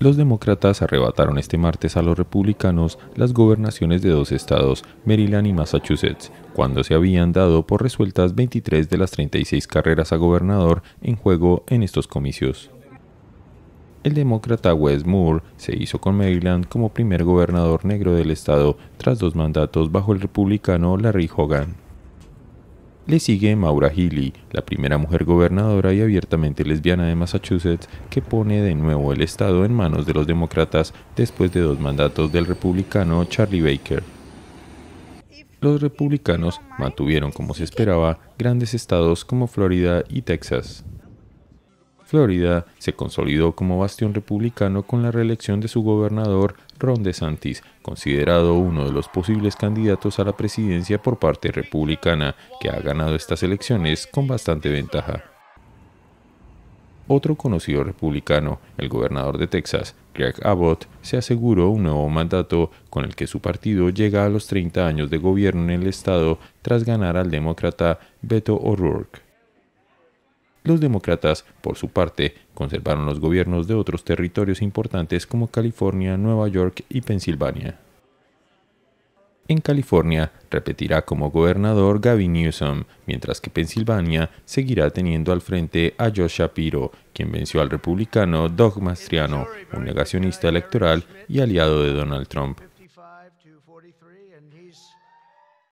Los demócratas arrebataron este martes a los republicanos las gobernaciones de dos estados, Maryland y Massachusetts, cuando se habían dado por resueltas 23 de las 36 carreras a gobernador en juego en estos comicios. El demócrata Wes Moore se hizo con Maryland como primer gobernador negro del estado tras dos mandatos bajo el republicano Larry Hogan. Le sigue Maura Healey, la primera mujer gobernadora y abiertamente lesbiana de Massachusetts, que pone de nuevo el Estado en manos de los demócratas después de dos mandatos del republicano Charlie Baker. Los republicanos mantuvieron, como se esperaba, grandes estados como Florida y Texas. Florida se consolidó como bastión republicano con la reelección de su gobernador Ron DeSantis, considerado uno de los posibles candidatos a la presidencia por parte republicana, que ha ganado estas elecciones con bastante ventaja. Otro conocido republicano, el gobernador de Texas, Greg Abbott, se aseguró un nuevo mandato con el que su partido llega a los 30 años de gobierno en el estado tras ganar al demócrata Beto O'Rourke. Los demócratas, por su parte, conservaron los gobiernos de otros territorios importantes como California, Nueva York y Pensilvania. En California repetirá como gobernador Gavin Newsom, mientras que Pensilvania seguirá teniendo al frente a Josh Shapiro, quien venció al republicano Doug Mastriano, un negacionista electoral y aliado de Donald Trump.